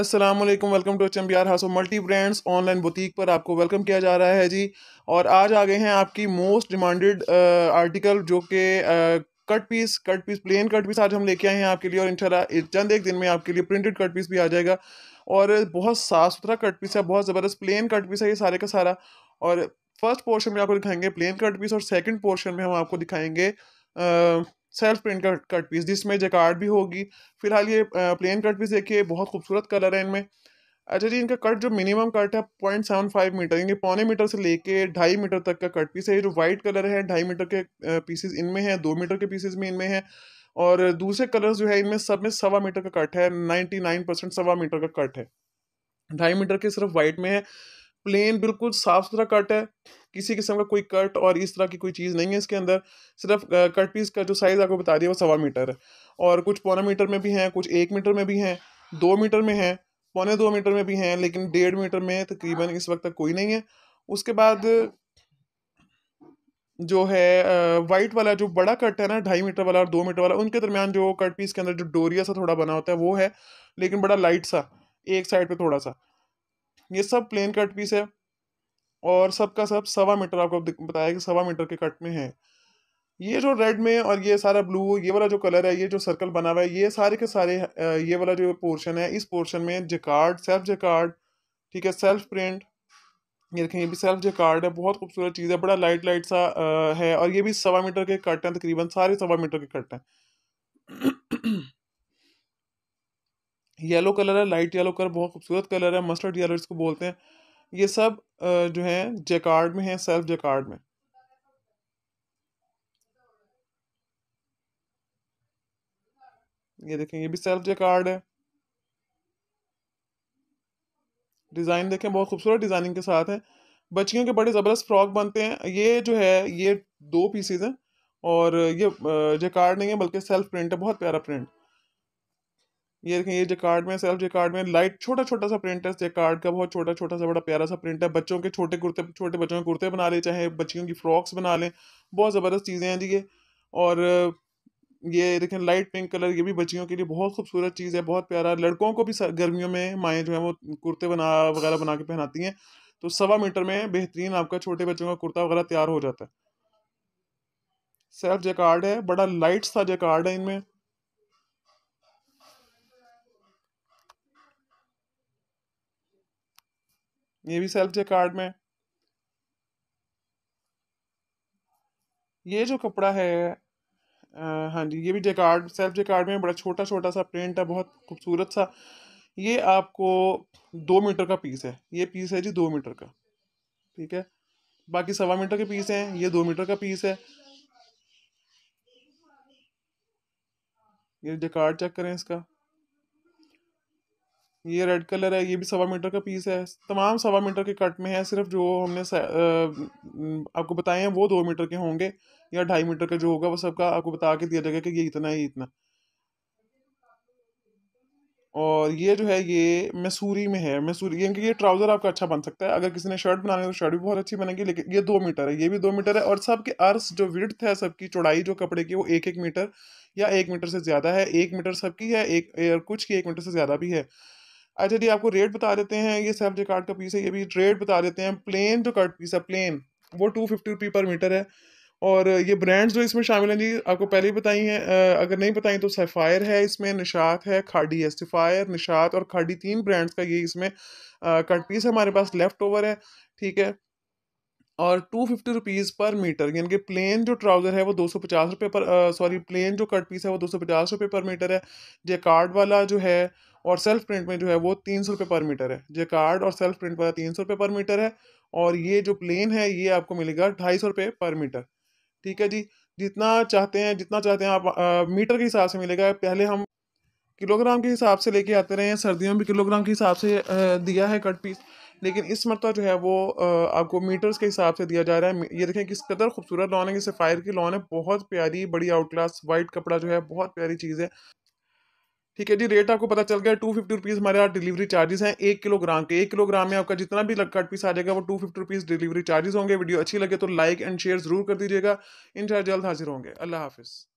Aslam welcome to H M B R house of multi brands online boutique पर आपको welcome किया जा रहा है जी और आज आ गए हैं आपकी मोस्ट डिमांडेड आर्टिकल जो कि cut piece cut piece plain cut piece आज हम लेके आए हैं आपके लिए और इंशाल्लाह चंद एक दिन में आपके लिए प्रिंटेड कट पीस भी आ जाएगा और बहुत साफ सुथरा कट पीस है बहुत ज़बरदस्त प्लेन कट पीस है ये सारे का सारा और फर्स्ट पोर्शन में आपको दिखाएंगे प्लेन कट पीस और सेकेंड पोर्शन में हम आपको दिखाएंगे आ, uh, self print cut cut piece जिसमें जकार्ड भी होगी फिलहाल ये प्लेन कट पीस देखिए बहुत खूबसूरत कलर है इनमें अच्छा जी इनका कट जो मिनिमम कट है पॉइंट सेवन फाइव मीटर यानी पौने मीटर से लेके ढाई मीटर तक का कट पीस है ये जो वाइट कलर है ढाई मीटर के पीसेज इनमें है दो मीटर के पीसेज में इनमें है और दूसरे कलर्स जो है इनमें सब में सवा मीटर का कट है नाइन्टी नाइन परसेंट सवा मीटर का कट है ढाई मीटर के सिर्फ वाइट में है प्लेन बिल्कुल साफ सुथरा कट है किसी किस्म का कोई कट और इस तरह की कोई चीज़ नहीं है इसके अंदर सिर्फ कट पीस का जो साइज़ आपको बता दिया वो सवा मीटर है और कुछ पौना मीटर में भी हैं कुछ एक मीटर में भी हैं दो मीटर में हैं पौने दो मीटर में भी हैं लेकिन डेढ़ मीटर में तकरीबन इस वक्त तक कोई नहीं है उसके बाद जो है वाइट वाला जो बड़ा कट है ना ढाई मीटर वाला और दो मीटर वाला उनके दरमियान जो कट पीस के अंदर जो डोरिया सा थोड़ा बना होता है वो है लेकिन बड़ा लाइट सा एक साइड पे थोड़ा सा ये सब प्लेन कट पीस है और सबका सब सवा मीटर आपको बताया कि सवा मीटर के कट में है ये जो रेड में और ये सारा ब्लू ये वाला जो कलर है ये जो सर्कल बना हुआ है ये सारे के सारे ये वाला जो पोर्शन है इस पोर्शन में जेकार्ड सेल्फ जेकार्ड ठीक है सेल्फ प्रिंट ये देखें ये भी सेल्फ जेकार्ड है बहुत खूबसूरत चीज़ है बड़ा लाइट लाइट सा है और ये भी सवा मीटर के कट हैं तकरीबन सारे सवा मीटर के कट हैं येलो कलर है लाइट येलो कलर बहुत खूबसूरत कलर है मस्टर्ड येलो इसको बोलते हैं ये सब जो है जेकार्ड में है सेल्फ जेकार्ड में ये देखें ये भी सेल्फ जेकार्ड है डिज़ाइन देखें बहुत खूबसूरत डिज़ाइनिंग के साथ है बच्चियों के बड़े ज़बरदस्त फ्रॉक बनते हैं ये जो है ये दो पीसीज हैं और ये जेकार्ड नहीं है बल्कि सेल्फ प्रिंट है बहुत प्यारा प्रिंट ये देखें ये जकार्ड में सेल्फ जेकार्ड में लाइट छोटा छोटा सा प्रिंट है जकार्ड का बहुत छोटा छोटा सा बड़ा प्यारा सा प्रिंट है बच्चों के छोटे कुर्ते छोटे बच्चों के कुर्ते बना लें चाहे बच्चियों की फ्रॉक्स बना लें बहुत ज़बरदस्त चीज़ें हैं जी ये और ये देखें लाइट पिंक कलर ये भी बच्चियों के लिए बहुत खूबसूरत चीज़ है बहुत प्यारा लड़कों को भी गर्मियों में माएँ जो है वो कुर्ते बना वगैरह बना के पहनाती हैं तो सवा मीटर में बेहतरीन आपका छोटे बच्चों का कुर्ता वगैरह तैयार हो जाता है सेल्फ जैकार्ड है बड़ा लाइट सा जैकार्ड है इनमें ये भी सेल्फ कार्ड में ये जो कपड़ा है हाँ जी ये भी जेकार्ड सेल्फ जकार्ड में बड़ा छोटा छोटा सा प्रिंट है बहुत खूबसूरत सा ये आपको दो मीटर का पीस है ये पीस है जी दो मीटर का ठीक है बाकी सवा मीटर के पीस हैं ये दो मीटर का पीस है ये जेकार्ड चेक करें इसका ये रेड कलर है ये भी सवा मीटर का पीस है तमाम सवा मीटर के कट में है सिर्फ जो हमने आपको बताए हैं वो दो मीटर के होंगे या ढाई मीटर का जो होगा वो सबका आपको बता के दिया जाएगा कि ये इतना ही इतना और ये जो है ये मैसूरी में है मैसूरी यानी कि ये ट्राउज़र आपका अच्छा बन सकता है अगर किसी ने शर्ट बनानी है तो शर्ट भी बहुत अच्छी बनेगी लेकिन ये दो मीटर है ये भी दो मीटर है और सबके अर्स जो विड्थ है सबकी चौड़ाई जो कपड़े की वो एक एक मीटर या एक मीटर से ज़्यादा है एक मीटर सबकी है एक कुछ की एक मीटर से ज़्यादा भी है अच्छा जी आपको रेट बता देते हैं ये सेल्फ जकार्ड का पीस है ये भी रेट बता देते हैं प्लेन जो कट पीस है प्लेन वो two fifty rupee per metre है और ये ब्रांड्स जो इसमें शामिल हैं जी आपको पहले ही बताई हैं अगर नहीं बताई तो सफ़ायर है इसमें निशात है खाडी है सफ़ायर निशात और खाडी तीन ब्रांड्स का ये इसमें कट पीस हमारे पास लेफ़्ट ओवर है ठीक है और two fifty rupees per metre यानी कि प्लेन जो ट्राउज़र है वो दो सौ पचास रुपये पर सॉरी प्लेन जो कट पीस है वो दो सौ पचास रुपये पर मीटर है जे कार्ड वाला जो है और सेल्फ प्रिंट में जो है वो तीन सौ रुपये पर मीटर है जे कार्ड और सेल्फ प्रिंट वाला तीन सौ रुपये पर मीटर है और ये जो प्लेन है ये आपको मिलेगा ढाई सौ रुपये पर मीटर ठीक है जी जितना चाहते हैं जितना चाहते हैं आप आ, मीटर के हिसाब से मिलेगा पहले हम किलोग्राम के हिसाब से लेके आते रहे हैं सर्दियों में भी किलोग्राम के हिसाब से दिया है कट पीस लेकिन इस मरतबा जो है वो आपको मीटर्स के हिसाब से दिया जा रहा है ये देखें किस कदर खूबसूरत लॉन है कि फायर की लॉन है बहुत प्यारी बड़ी आउट क्लास वाइट कपड़ा जो है बहुत प्यारी चीज़ है ठीक है जी रेट आपको पता चल गया टू फिफ्टी रुपीज़ हमारे यहाँ डिलीवरी चार्जेस हैं एक किलोग्राम के एक किलोग्राम में आपका जितना भी कट पीस आ जाएगा वो two fifty rupees delivery charges होंगे वीडियो अच्छी लगे तो लाइक एंड शेयर जरूर कर दीजिएगा इन जल्द हाजिर होंगे अल्लाह हाफिज़